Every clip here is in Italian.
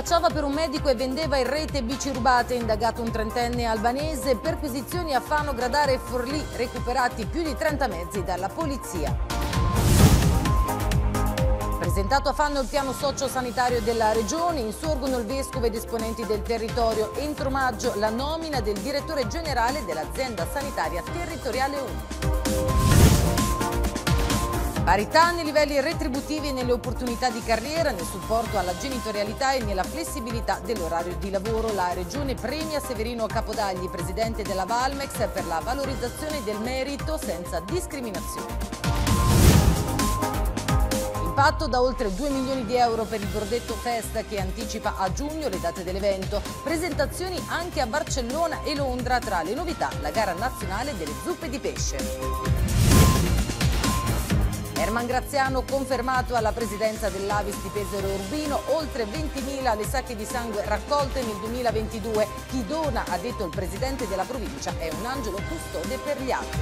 Spacciava per un medico e vendeva in rete bici rubate, indagato un trentenne albanese, perquisizioni a Fano, Gradare e Forlì, recuperati più di 30 mezzi dalla polizia. Presentato a Fanno il piano socio-sanitario della Regione, insorgono il Vescovo ed esponenti del territorio. Entro maggio la nomina del direttore generale dell'azienda sanitaria territoriale 1. Parità nei livelli retributivi e nelle opportunità di carriera, nel supporto alla genitorialità e nella flessibilità dell'orario di lavoro. La Regione premia Severino Capodagli, presidente della Valmex, per la valorizzazione del merito senza discriminazione impatto da oltre 2 milioni di euro per il Gordetto Fest che anticipa a giugno le date dell'evento. Presentazioni anche a Barcellona e Londra tra le novità la gara nazionale delle zuppe di pesce. Erman Graziano confermato alla presidenza dell'Avis di Pesaro Urbino, oltre 20.000 le sacche di sangue raccolte nel 2022. Chi dona, ha detto il presidente della provincia, è un angelo custode per gli altri.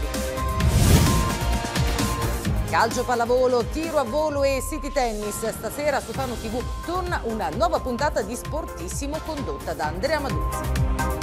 Calcio, pallavolo, tiro a volo e city tennis. Stasera su Fano TV torna una nuova puntata di Sportissimo condotta da Andrea Maduzzi.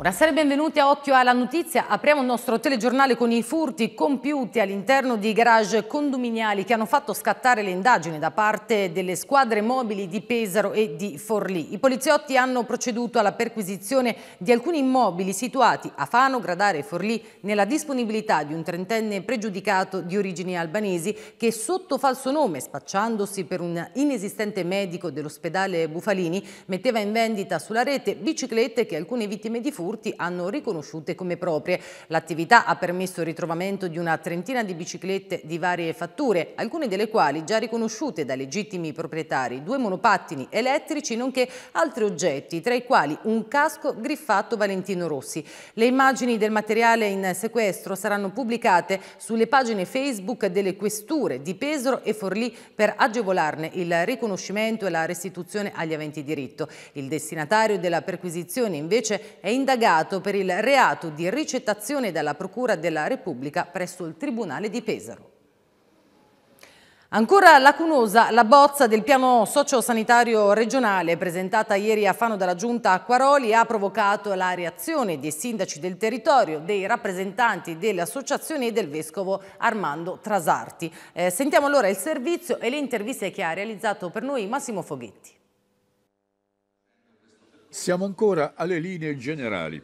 Buonasera e benvenuti a Occhio alla Notizia. Apriamo il nostro telegiornale con i furti compiuti all'interno di garage condominiali che hanno fatto scattare le indagini da parte delle squadre mobili di Pesaro e di Forlì. I poliziotti hanno proceduto alla perquisizione di alcuni immobili situati a Fano, Gradare e Forlì nella disponibilità di un trentenne pregiudicato di origini albanesi che sotto falso nome, spacciandosi per un inesistente medico dell'ospedale Bufalini, metteva in vendita sulla rete biciclette che alcune vittime di furto furti hanno riconosciute come proprie. L'attività ha permesso il ritrovamento di una trentina di biciclette di varie fatture, alcune delle quali già riconosciute da legittimi proprietari, due monopattini elettrici nonché altri oggetti, tra i quali un casco griffato Valentino Rossi. Le immagini del materiale in sequestro saranno pubblicate sulle pagine Facebook delle questure di Pesaro e Forlì per agevolarne il riconoscimento e la restituzione agli aventi diritto. Il destinatario della perquisizione invece è indagato indagato per il reato di ricettazione dalla Procura della Repubblica presso il Tribunale di Pesaro. Ancora lacunosa la bozza del piano sociosanitario regionale presentata ieri a Fano dalla Giunta Acquaroli ha provocato la reazione dei sindaci del territorio, dei rappresentanti delle associazioni e del vescovo Armando Trasarti. Eh, sentiamo allora il servizio e le interviste che ha realizzato per noi Massimo Foghetti. Siamo ancora alle linee generali.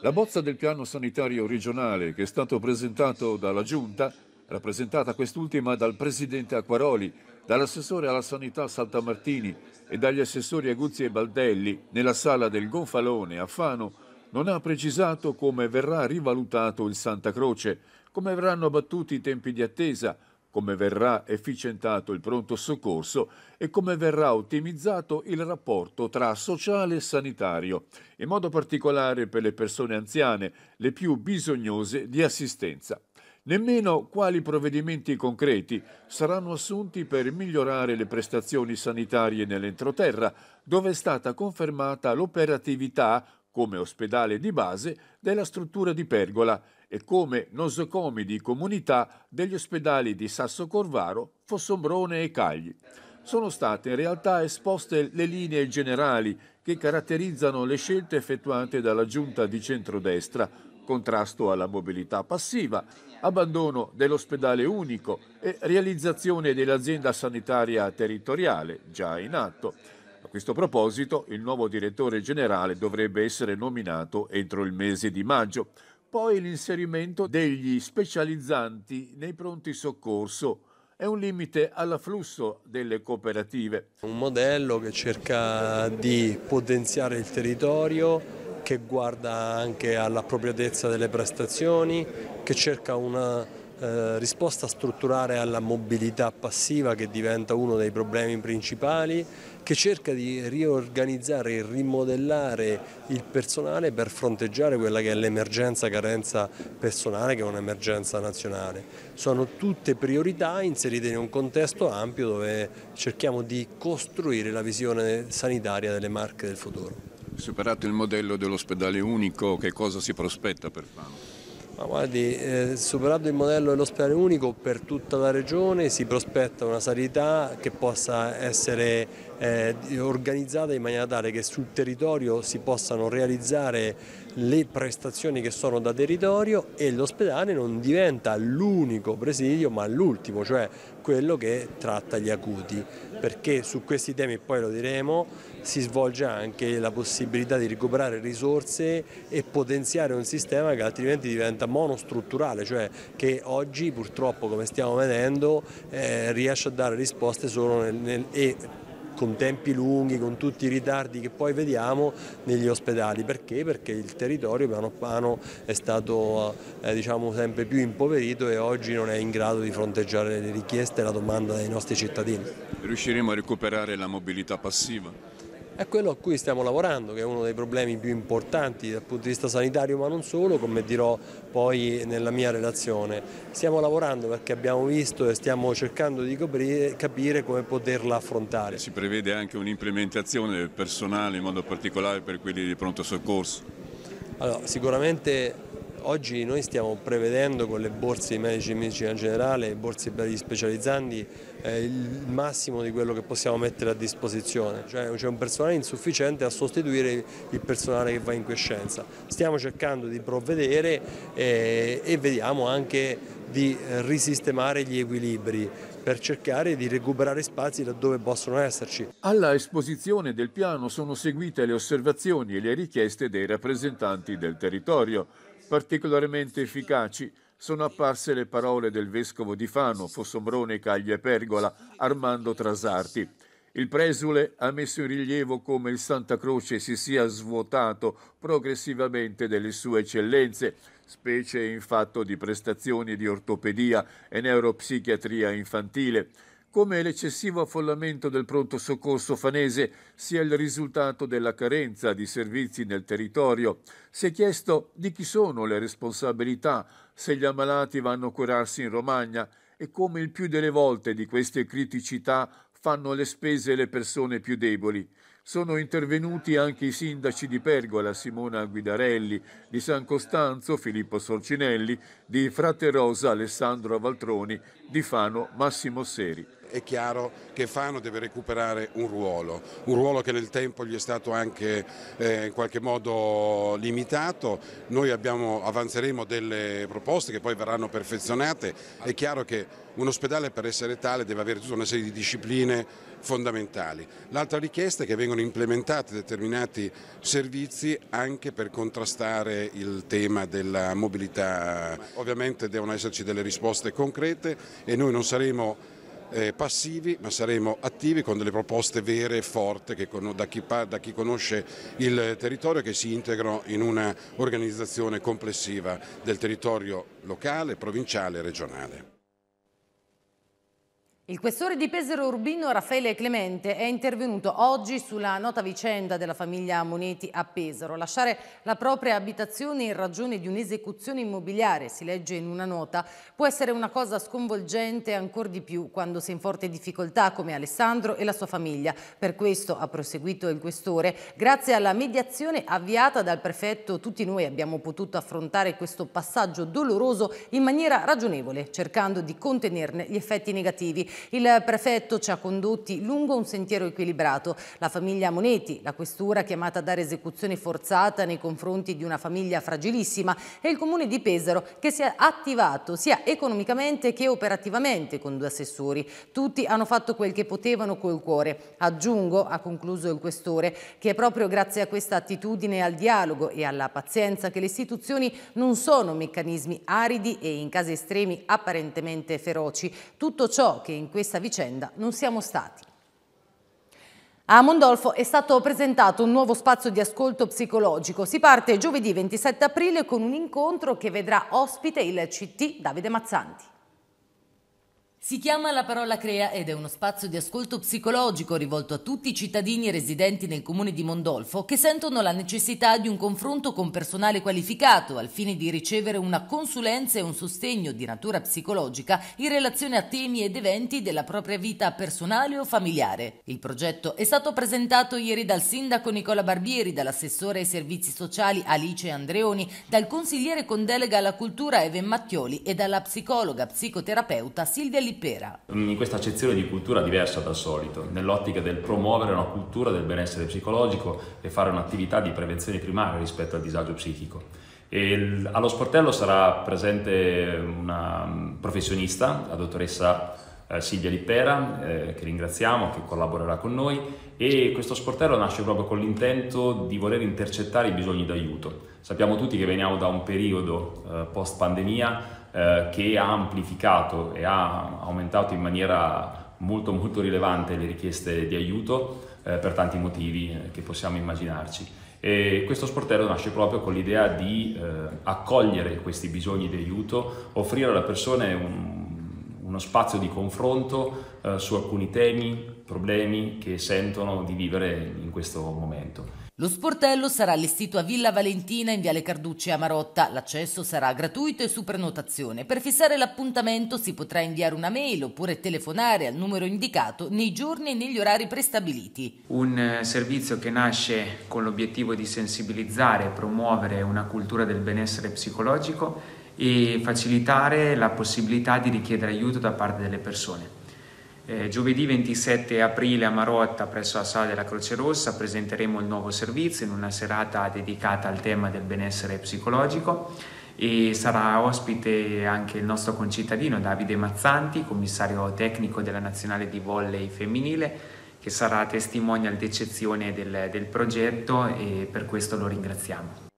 La bozza del piano sanitario regionale che è stato presentato dalla Giunta, rappresentata quest'ultima dal Presidente Acquaroli, dall'assessore alla sanità Saltamartini e dagli assessori Aguzzi e Baldelli nella sala del Gonfalone a Fano, non ha precisato come verrà rivalutato il Santa Croce, come verranno abbattuti i tempi di attesa, come verrà efficientato il pronto soccorso e come verrà ottimizzato il rapporto tra sociale e sanitario, in modo particolare per le persone anziane, le più bisognose di assistenza. Nemmeno quali provvedimenti concreti saranno assunti per migliorare le prestazioni sanitarie nell'entroterra, dove è stata confermata l'operatività come ospedale di base della struttura di Pergola e come nosocomi di comunità degli ospedali di Sasso Corvaro, Fossombrone e Cagli. Sono state in realtà esposte le linee generali che caratterizzano le scelte effettuate dalla giunta di centrodestra, contrasto alla mobilità passiva, abbandono dell'ospedale unico e realizzazione dell'azienda sanitaria territoriale, già in atto. A questo proposito, il nuovo direttore generale dovrebbe essere nominato entro il mese di maggio. Poi l'inserimento degli specializzanti nei pronti soccorso è un limite all'afflusso delle cooperative. Un modello che cerca di potenziare il territorio, che guarda anche all'appropriatezza delle prestazioni, che cerca una eh, risposta strutturale alla mobilità passiva che diventa uno dei problemi principali che cerca di riorganizzare e rimodellare il personale per fronteggiare quella che è l'emergenza carenza personale che è un'emergenza nazionale. Sono tutte priorità inserite in un contesto ampio dove cerchiamo di costruire la visione sanitaria delle marche del futuro. Superato il modello dell'ospedale unico, che cosa si prospetta per Fano? Ma guardi, eh, superato il modello dell'ospedale unico per tutta la regione si prospetta una sanità che possa essere eh, organizzata in maniera tale che sul territorio si possano realizzare le prestazioni che sono da territorio e l'ospedale non diventa l'unico presidio ma l'ultimo, cioè quello che tratta gli acuti, perché su questi temi, poi lo diremo, si svolge anche la possibilità di recuperare risorse e potenziare un sistema che altrimenti diventa monostrutturale, cioè che oggi purtroppo come stiamo vedendo eh, riesce a dare risposte solo nel, nel e con tempi lunghi, con tutti i ritardi che poi vediamo negli ospedali. Perché? Perché il territorio piano piano è stato eh, diciamo, sempre più impoverito e oggi non è in grado di fronteggiare le richieste e la domanda dei nostri cittadini. Riusciremo a recuperare la mobilità passiva? È quello a cui stiamo lavorando, che è uno dei problemi più importanti dal punto di vista sanitario, ma non solo, come dirò poi nella mia relazione. Stiamo lavorando perché abbiamo visto e stiamo cercando di capire come poterla affrontare. Si prevede anche un'implementazione del personale, in modo particolare per quelli di pronto soccorso? Allora, sicuramente Oggi noi stiamo prevedendo con le borse di medici e medicina generale, le borse per gli specializzanti, eh, il massimo di quello che possiamo mettere a disposizione, cioè c'è un personale insufficiente a sostituire il personale che va in quiescenza. Stiamo cercando di provvedere eh, e vediamo anche di risistemare gli equilibri per cercare di recuperare spazi laddove possono esserci. Alla esposizione del piano sono seguite le osservazioni e le richieste dei rappresentanti del territorio. Particolarmente efficaci sono apparse le parole del vescovo di Fano, Fossombrone Caglie Pergola, Armando Trasarti. Il presule ha messo in rilievo come il Santa Croce si sia svuotato progressivamente delle sue eccellenze, specie in fatto di prestazioni di ortopedia e neuropsichiatria infantile come l'eccessivo affollamento del pronto soccorso fanese sia il risultato della carenza di servizi nel territorio. Si è chiesto di chi sono le responsabilità se gli ammalati vanno a curarsi in Romagna e come il più delle volte di queste criticità fanno le spese le persone più deboli. Sono intervenuti anche i sindaci di Pergola, Simona Guidarelli, di San Costanzo, Filippo Sorcinelli, di Frate Rosa, Alessandro Avaltroni, di Fano, Massimo Seri è chiaro che Fano deve recuperare un ruolo, un ruolo che nel tempo gli è stato anche eh, in qualche modo limitato, noi abbiamo, avanzeremo delle proposte che poi verranno perfezionate, è chiaro che un ospedale per essere tale deve avere tutta una serie di discipline fondamentali. L'altra richiesta è che vengono implementati determinati servizi anche per contrastare il tema della mobilità. Ovviamente devono esserci delle risposte concrete e noi non saremo eh, passivi ma saremo attivi con delle proposte vere e forti da, da, chi, conosce il territorio che si integrano in un'organizzazione complessiva del territorio locale, provinciale e regionale. Il questore di Pesaro Urbino Raffaele Clemente è intervenuto oggi sulla nota vicenda della famiglia Moneti a Pesaro. Lasciare la propria abitazione in ragione di un'esecuzione immobiliare, si legge in una nota, può essere una cosa sconvolgente ancor di più quando si è in forte difficoltà come Alessandro e la sua famiglia. Per questo, ha proseguito il questore, grazie alla mediazione avviata dal prefetto tutti noi abbiamo potuto affrontare questo passaggio doloroso in maniera ragionevole, cercando di contenerne gli effetti negativi. Il prefetto ci ha condotti lungo un sentiero equilibrato. La famiglia Moneti, la questura chiamata a dare esecuzione forzata nei confronti di una famiglia fragilissima e il comune di Pesaro che si è attivato sia economicamente che operativamente con due assessori. Tutti hanno fatto quel che potevano col cuore. Aggiungo, ha concluso il questore, che è proprio grazie a questa attitudine al dialogo e alla pazienza che le istituzioni non sono meccanismi aridi e in casi estremi apparentemente feroci. Tutto ciò che in in questa vicenda non siamo stati. A Mondolfo è stato presentato un nuovo spazio di ascolto psicologico. Si parte giovedì 27 aprile con un incontro che vedrà ospite il CT Davide Mazzanti. Si chiama La Parola Crea ed è uno spazio di ascolto psicologico rivolto a tutti i cittadini residenti nel comune di Mondolfo che sentono la necessità di un confronto con personale qualificato al fine di ricevere una consulenza e un sostegno di natura psicologica in relazione a temi ed eventi della propria vita personale o familiare. Il progetto è stato presentato ieri dal sindaco Nicola Barbieri, dall'assessore ai servizi sociali Alice Andreoni, dal consigliere con delega alla cultura Even Mattioli e dalla psicologa psicoterapeuta Silvia Lippi Pera. In questa accezione di cultura diversa dal solito, nell'ottica del promuovere una cultura del benessere psicologico e fare un'attività di prevenzione primaria rispetto al disagio psichico. E allo sportello sarà presente una professionista, la dottoressa eh, Silvia Lippera, eh, che ringraziamo, che collaborerà con noi e questo sportello nasce proprio con l'intento di voler intercettare i bisogni d'aiuto. Sappiamo tutti che veniamo da un periodo eh, post pandemia eh, che ha amplificato e ha aumentato in maniera molto molto rilevante le richieste di aiuto eh, per tanti motivi eh, che possiamo immaginarci. E questo sportello nasce proprio con l'idea di eh, accogliere questi bisogni di aiuto, offrire alle persone un, uno spazio di confronto su alcuni temi, problemi che sentono di vivere in questo momento. Lo sportello sarà allestito a Villa Valentina in Viale Carducci a Marotta. L'accesso sarà gratuito e su prenotazione. Per fissare l'appuntamento si potrà inviare una mail oppure telefonare al numero indicato nei giorni e negli orari prestabiliti. Un eh, servizio che nasce con l'obiettivo di sensibilizzare e promuovere una cultura del benessere psicologico e facilitare la possibilità di richiedere aiuto da parte delle persone. Eh, giovedì 27 aprile a Marotta presso la Sala della Croce Rossa presenteremo il nuovo servizio in una serata dedicata al tema del benessere psicologico e sarà ospite anche il nostro concittadino Davide Mazzanti, commissario tecnico della Nazionale di Volley Femminile che sarà testimonial d'eccezione del, del progetto e per questo lo ringraziamo.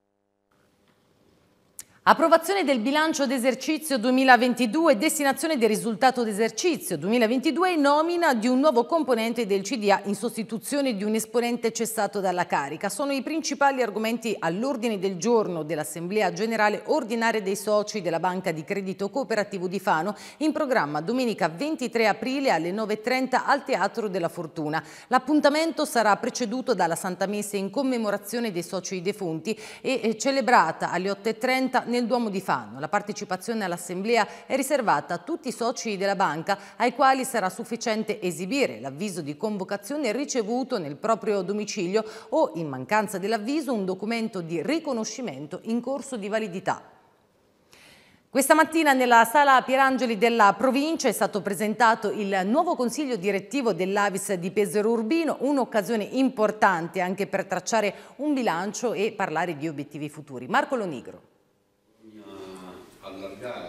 Approvazione del bilancio d'esercizio 2022, destinazione del risultato d'esercizio 2022 e nomina di un nuovo componente del CDA in sostituzione di un esponente cessato dalla carica. Sono i principali argomenti all'ordine del giorno dell'Assemblea Generale Ordinaria dei Soci della Banca di Credito Cooperativo di Fano in programma domenica 23 aprile alle 9.30 al Teatro della Fortuna. L'appuntamento sarà preceduto dalla Santa Messe in commemorazione dei soci defunti e eh, celebrata alle 8.30 nel Duomo di Fanno. La partecipazione all'assemblea è riservata a tutti i soci della banca ai quali sarà sufficiente esibire l'avviso di convocazione ricevuto nel proprio domicilio o in mancanza dell'avviso un documento di riconoscimento in corso di validità. Questa mattina nella sala Pierangeli della provincia è stato presentato il nuovo consiglio direttivo dell'Avis di Pesaro Urbino, un'occasione importante anche per tracciare un bilancio e parlare di obiettivi futuri. Marco Lonigro.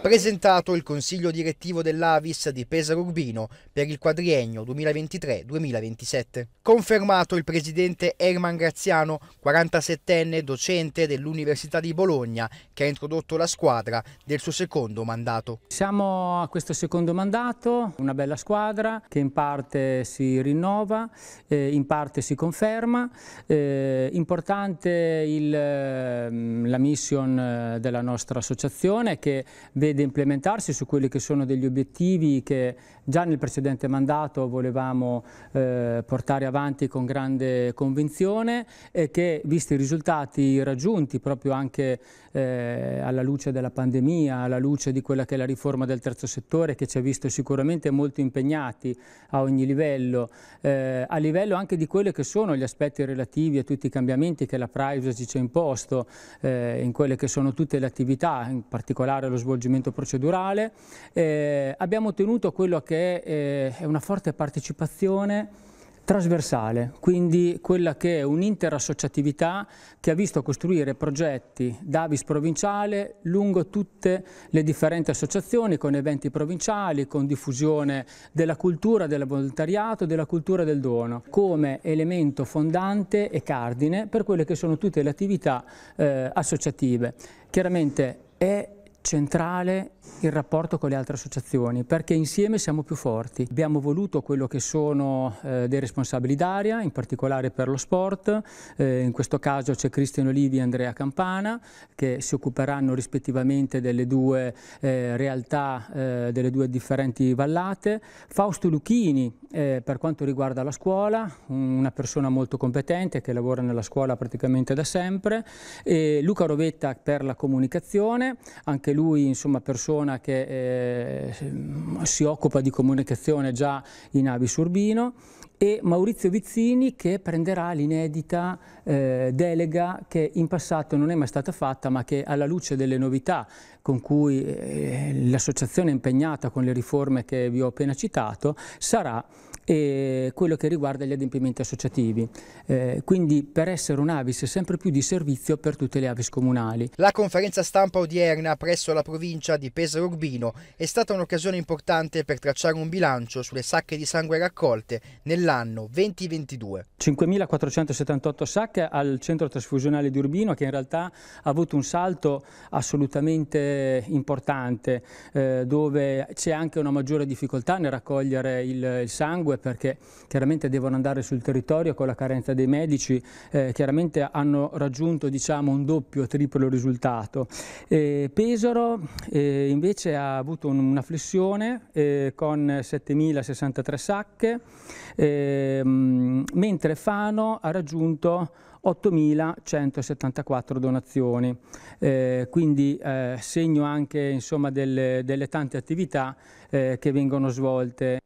Presentato il consiglio direttivo dell'Avis di Pesaro Urbino per il quadriennio 2023-2027. Confermato il presidente Erman Graziano, 47enne docente dell'Università di Bologna, che ha introdotto la squadra del suo secondo mandato. Siamo a questo secondo mandato, una bella squadra che in parte si rinnova, eh, in parte si conferma. Eh, importante il, ehm, la mission eh, della nostra associazione che vede implementarsi su quelli che sono degli obiettivi che Già nel precedente mandato volevamo eh, portare avanti con grande convinzione e che, visti i risultati raggiunti proprio anche eh, alla luce della pandemia, alla luce di quella che è la riforma del terzo settore, che ci ha visto sicuramente molto impegnati a ogni livello, eh, a livello anche di quelli che sono gli aspetti relativi a tutti i cambiamenti che la privacy ci ha imposto, eh, in quelle che sono tutte le attività, in particolare lo svolgimento procedurale, eh, abbiamo ottenuto quello che che eh, è una forte partecipazione trasversale, quindi quella che è un'interassociatività che ha visto costruire progetti d'Avis provinciale lungo tutte le differenti associazioni, con eventi provinciali, con diffusione della cultura, del volontariato, della cultura del dono, come elemento fondante e cardine per quelle che sono tutte le attività eh, associative. Chiaramente è centrale il rapporto con le altre associazioni perché insieme siamo più forti. Abbiamo voluto quello che sono eh, dei responsabili d'aria, in particolare per lo sport, eh, in questo caso c'è Cristian Olivi e Andrea Campana che si occuperanno rispettivamente delle due eh, realtà, eh, delle due differenti vallate. Fausto Lucchini eh, per quanto riguarda la scuola, una persona molto competente che lavora nella scuola praticamente da sempre, e Luca Rovetta per la comunicazione, anche lui insomma persona persona che eh, si occupa di comunicazione già in Avis Urbino e Maurizio Vizzini che prenderà l'inedita eh, delega che in passato non è mai stata fatta ma che alla luce delle novità con cui eh, l'associazione è impegnata con le riforme che vi ho appena citato sarà e quello che riguarda gli adempimenti associativi. Eh, quindi per essere un Avis sempre più di servizio per tutte le avis comunali. La conferenza stampa odierna presso la provincia di Pesaro Urbino è stata un'occasione importante per tracciare un bilancio sulle sacche di sangue raccolte nell'anno 2022. 5.478 sacche al centro trasfusionale di Urbino che in realtà ha avuto un salto assolutamente importante eh, dove c'è anche una maggiore difficoltà nel raccogliere il, il sangue perché chiaramente devono andare sul territorio con la carenza dei medici, eh, chiaramente hanno raggiunto diciamo, un doppio, triplo risultato. Eh, Pesaro eh, invece ha avuto un, una flessione eh, con 7.063 sacche, ehm, mentre Fano ha raggiunto 8.174 donazioni, eh, quindi eh, segno anche insomma, delle, delle tante attività eh, che vengono svolte.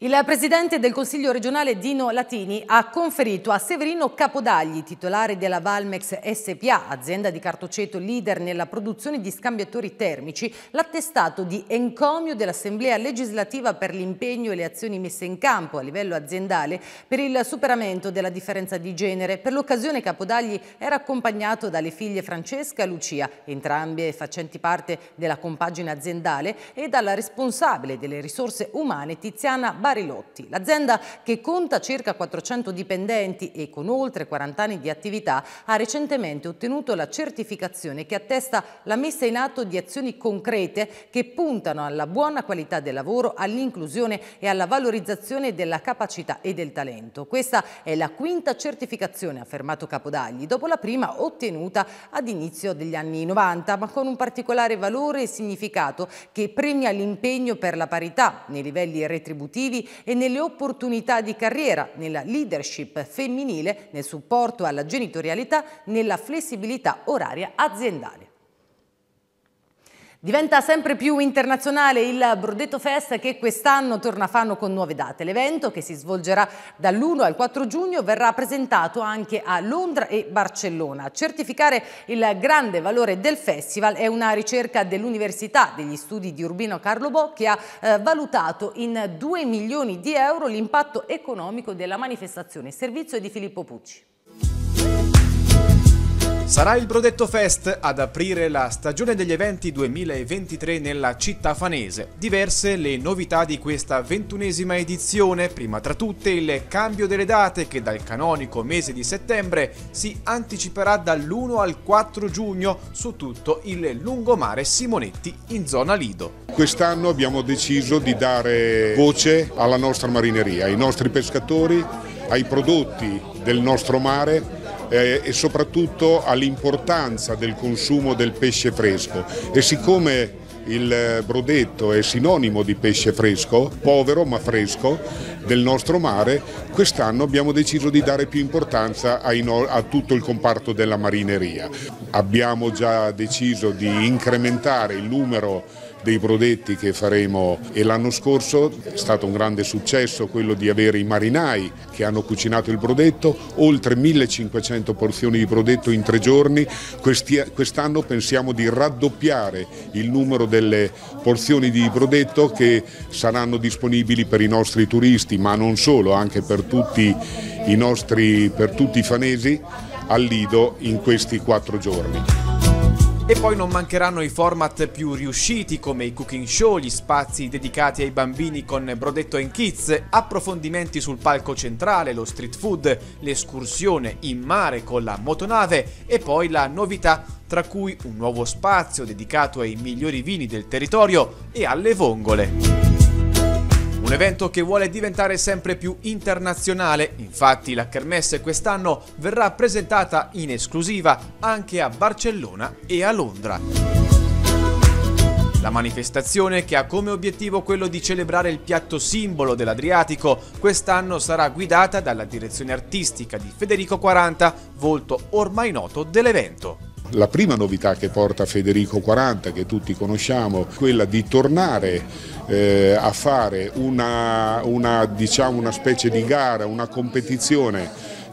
Il presidente del Consiglio regionale Dino Latini ha conferito a Severino Capodagli, titolare della Valmex SPA, azienda di cartoceto leader nella produzione di scambiatori termici, l'attestato di encomio dell'Assemblea legislativa per l'impegno e le azioni messe in campo a livello aziendale per il superamento della differenza di genere. Per l'occasione Capodagli era accompagnato dalle figlie Francesca e Lucia, entrambe facenti parte della compagine aziendale, e dalla responsabile delle risorse umane Tiziana Barri Molinari Lotti. L'azienda, che conta circa 400 dipendenti e con oltre 40 anni di attività, ha recentemente ottenuto la certificazione che attesta la messa in atto di azioni concrete che puntano alla buona qualità del lavoro, all'inclusione e alla valorizzazione della capacità e del talento. Questa è la quinta certificazione, affermato Capodagli, dopo la prima ottenuta ad inizio degli anni 90, ma con un particolare valore e significato che premia l'impegno per la parità nei livelli retributivi obiettivi e nelle opportunità di carriera, nella leadership femminile, nel supporto alla genitorialità, nella flessibilità oraria aziendale. Diventa sempre più internazionale il Brodetto Fest che quest'anno torna a Fano con nuove date. L'evento, che si svolgerà dall'1 al 4 giugno, verrà presentato anche a Londra e Barcellona. A certificare il grande valore del festival è una ricerca dell'Università degli Studi di Urbino Carlo Bo che ha eh, valutato in 2 milioni di euro l'impatto economico della manifestazione. Servizio di Filippo Pucci. Sarà il Brodetto Fest ad aprire la stagione degli eventi 2023 nella città fanese. Diverse le novità di questa ventunesima edizione, prima tra tutte il cambio delle date che dal canonico mese di settembre si anticiperà dall'1 al 4 giugno su tutto il lungomare Simonetti in zona Lido. Quest'anno abbiamo deciso di dare voce alla nostra marineria, ai nostri pescatori, ai prodotti del nostro mare eh, e soprattutto all'importanza del consumo del pesce fresco e siccome il brodetto è sinonimo di pesce fresco, povero ma fresco, del nostro mare, quest'anno abbiamo deciso di dare più importanza a tutto il comparto della marineria. Abbiamo già deciso di incrementare il numero dei prodetti che faremo e l'anno scorso è stato un grande successo quello di avere i marinai che hanno cucinato il prodetto, oltre 1500 porzioni di prodetto in tre giorni, quest'anno pensiamo di raddoppiare il numero delle porzioni di prodetto che saranno disponibili per i nostri turisti, ma non solo, anche per tutti i nostri, per tutti i fanesi al Lido in questi quattro giorni. E poi non mancheranno i format più riusciti come i cooking show, gli spazi dedicati ai bambini con Brodetto and Kids, approfondimenti sul palco centrale, lo street food, l'escursione in mare con la motonave e poi la novità tra cui un nuovo spazio dedicato ai migliori vini del territorio e alle vongole. Un evento che vuole diventare sempre più internazionale, infatti la Kermesse quest'anno verrà presentata in esclusiva anche a Barcellona e a Londra. La manifestazione, che ha come obiettivo quello di celebrare il piatto simbolo dell'Adriatico, quest'anno sarà guidata dalla direzione artistica di Federico 40, volto ormai noto dell'evento. La prima novità che porta Federico 40, che tutti conosciamo, è quella di tornare eh, a fare una, una, diciamo una specie di gara, una competizione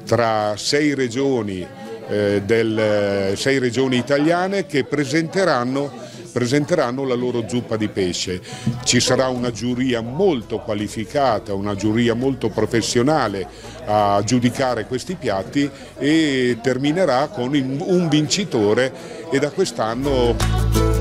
tra sei regioni, eh, del, sei regioni italiane che presenteranno presenteranno la loro zuppa di pesce. Ci sarà una giuria molto qualificata, una giuria molto professionale a giudicare questi piatti e terminerà con un vincitore e da quest'anno...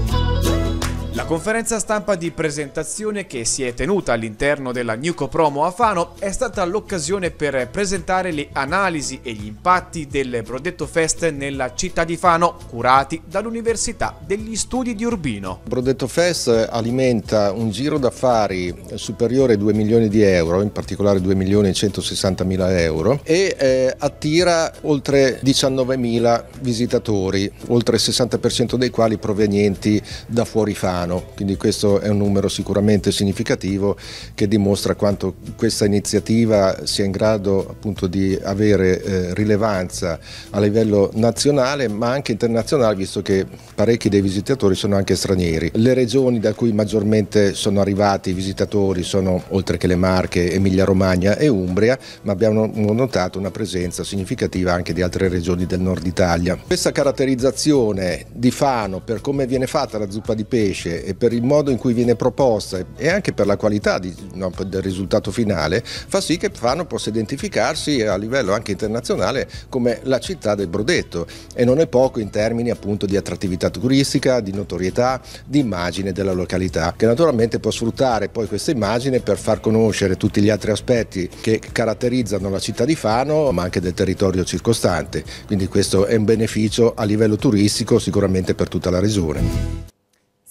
La conferenza stampa di presentazione che si è tenuta all'interno della Nuco Promo a Fano è stata l'occasione per presentare le analisi e gli impatti del Brodetto Fest nella città di Fano, curati dall'Università degli Studi di Urbino. Brodetto Fest alimenta un giro d'affari superiore ai 2 milioni di euro, in particolare 2 milioni e 160 mila euro, e eh, attira oltre 19 mila visitatori, oltre il 60% dei quali provenienti da fuori Fano mano, quindi questo è un numero sicuramente significativo che dimostra quanto questa iniziativa sia in grado appunto di avere eh, rilevanza a livello nazionale ma anche internazionale visto che parecchi dei visitatori sono anche stranieri. Le regioni da cui maggiormente sono arrivati i visitatori sono oltre che le Marche, Emilia Romagna e Umbria ma abbiamo notato una presenza significativa anche di altre regioni del nord Italia. Questa caratterizzazione di Fano per come viene fatta la zuppa di pesce e, per il modo in cui viene proposta e, e anche per la qualità di, no, del risultato finale fa sì che Fano possa identificarsi a livello anche internazionale come la città del brodetto e non è poco in termini appunto di attrattività turistica, di notorietà, di immagine della località che naturalmente può sfruttare poi questa immagine per far conoscere tutti gli altri aspetti che caratterizzano la città di Fano ma anche del territorio circostante quindi questo è un beneficio a livello turistico sicuramente per tutta la regione.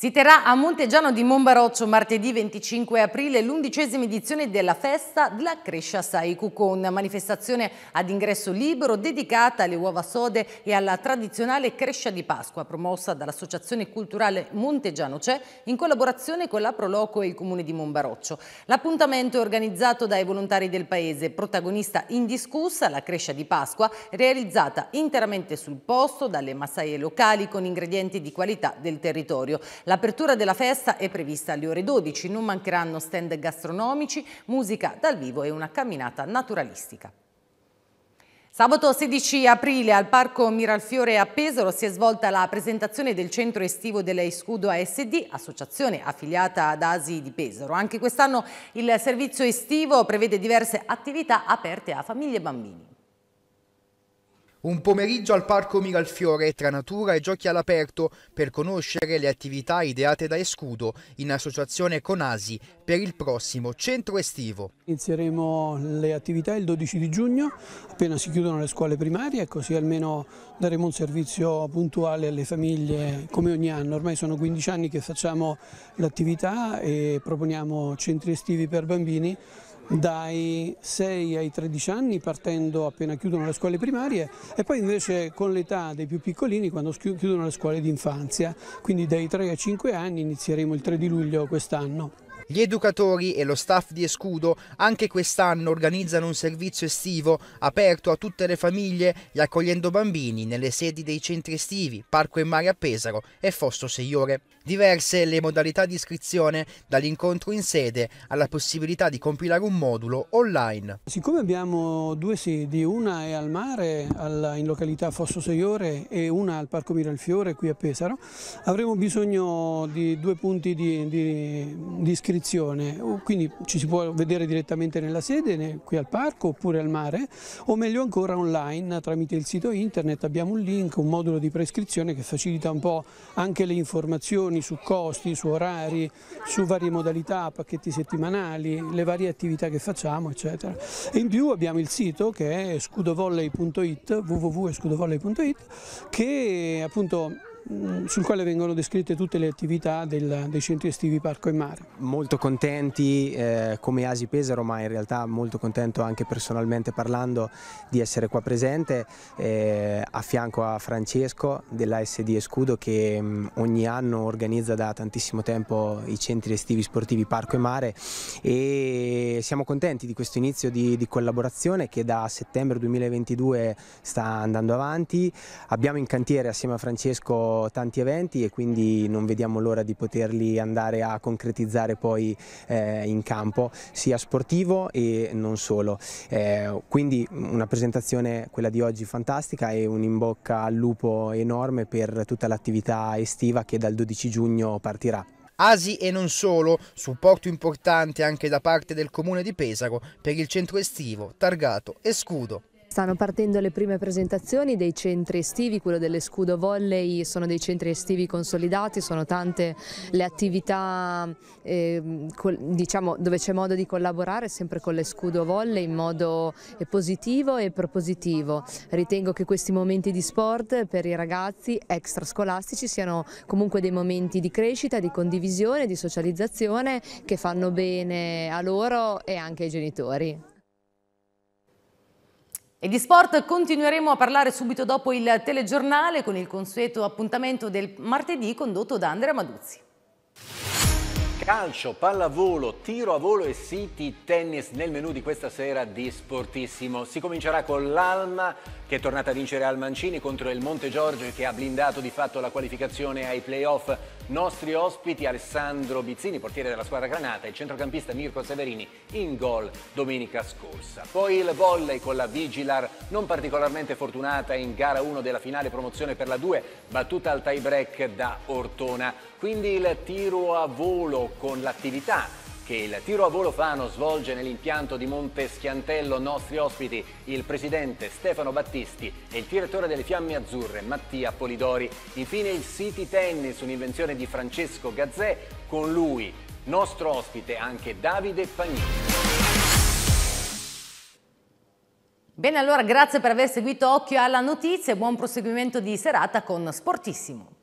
Si terrà a Montegiano di Monbaroccio martedì 25 aprile l'undicesima edizione della festa della Crescia Sai Cucon, manifestazione ad ingresso libero dedicata alle uova sode e alla tradizionale Crescia di Pasqua, promossa dall'Associazione Culturale Montegiano C'è in collaborazione con la Proloco e il Comune di Monbaroccio. L'appuntamento è organizzato dai volontari del paese, protagonista indiscussa la Crescia di Pasqua, realizzata interamente sul posto dalle massaie locali con ingredienti di qualità del territorio. L'apertura della festa è prevista alle ore 12, non mancheranno stand gastronomici, musica dal vivo e una camminata naturalistica. Sabato 16 aprile al Parco Miralfiore a Pesaro si è svolta la presentazione del centro estivo della Iscudo ASD, associazione affiliata ad ASI di Pesaro. Anche quest'anno il servizio estivo prevede diverse attività aperte a famiglie e bambini. Un pomeriggio al Parco Miralfiore tra natura e giochi all'aperto per conoscere le attività ideate da Escudo in associazione con ASI per il prossimo centro estivo. Inizieremo le attività il 12 di giugno, appena si chiudono le scuole primarie, così almeno daremo un servizio puntuale alle famiglie come ogni anno. Ormai sono 15 anni che facciamo l'attività e proponiamo centri estivi per bambini dai 6 ai 13 anni partendo appena chiudono le scuole primarie e poi invece con l'età dei più piccolini quando chiudono le scuole di infanzia, quindi dai 3 ai 5 anni inizieremo il 3 di luglio quest'anno. Gli educatori e lo staff di Escudo anche quest'anno organizzano un servizio estivo aperto a tutte le famiglie, e accogliendo bambini nelle sedi dei centri estivi, Parco e Mare a Pesaro e Fosso Seiore. Diverse le modalità di iscrizione, dall'incontro in sede alla possibilità di compilare un modulo online. Siccome abbiamo due sedi, una è al mare in località Fosso Seiore e una al Parco Miralfiore qui a Pesaro, avremo bisogno di due punti di, di, di iscrizione disposizione, quindi ci si può vedere direttamente nella sede, qui al parco oppure al mare, o meglio ancora online tramite il sito internet abbiamo un link, un modulo di prescrizione che facilita un po' anche le informazioni su costi, su orari, su varie modalità, pacchetti settimanali, le varie attività che facciamo eccetera. E in più abbiamo il sito che è scudovolley.it, www.scudovolley.it che appunto Mm, sul quale vengono descritte tutte le attività del, dei centri estivi Parco e Mare. Molto contenti eh, come Asi Pesaro ma in realtà molto contento anche personalmente parlando di essere qua presente eh, a fianco a Francesco dell'ASD Escudo che mh, mm, ogni anno organizza da tantissimo tempo i centri estivi sportivi Parco e Mare e siamo contenti di questo inizio di, di collaborazione che da settembre 2022 sta andando avanti. Abbiamo in cantiere assieme a Francesco tanti eventi e quindi non vediamo l'ora di poterli andare a concretizzare poi eh, in campo, sia sportivo e non solo. Eh, quindi una presentazione, quella di oggi, fantastica e un in bocca al lupo enorme per tutta l'attività estiva che dal 12 giugno partirà. Asi e non solo, supporto importante anche da parte del comune di Pesaro per il centro estivo, targato e scudo. Stanno partendo le prime presentazioni dei centri estivi, quello delle Scudo Volley sono dei centri estivi consolidati, sono tante le attività eh, diciamo, dove c'è modo di collaborare sempre con le Scudo Volley in modo eh, positivo e propositivo. Ritengo che questi momenti di sport per i ragazzi extrascolastici siano comunque dei momenti di crescita, di condivisione, di socializzazione che fanno bene a loro e anche ai genitori. E di sport continueremo a parlare subito dopo il telegiornale con il consueto appuntamento del martedì condotto da Andrea Maduzzi. Calcio, pallavolo, tiro a volo e city, tennis nel menù di questa sera di Sportissimo. Si comincerà con l'Alma che è tornata a vincere al Mancini contro il Monte Giorgio e che ha blindato di fatto la qualificazione ai playoff. Nostri ospiti Alessandro Bizzini, portiere della squadra Granata, e il centrocampista Mirko Severini in gol domenica scorsa. Poi il volley con la Vigilar non particolarmente fortunata in gara 1 della finale promozione per la 2, battuta al tie break da Ortona. Quindi il tiro a volo con l'attività che il tiro a volo Fano svolge nell'impianto di Monte Schiantello. Nostri ospiti il presidente Stefano Battisti e il direttore delle Fiamme Azzurre Mattia Polidori. Infine il City Tennis, un'invenzione di Francesco Gazzè. Con lui nostro ospite anche Davide Pagnini. Bene, allora grazie per aver seguito Occhio alla Notizia e buon proseguimento di serata con Sportissimo.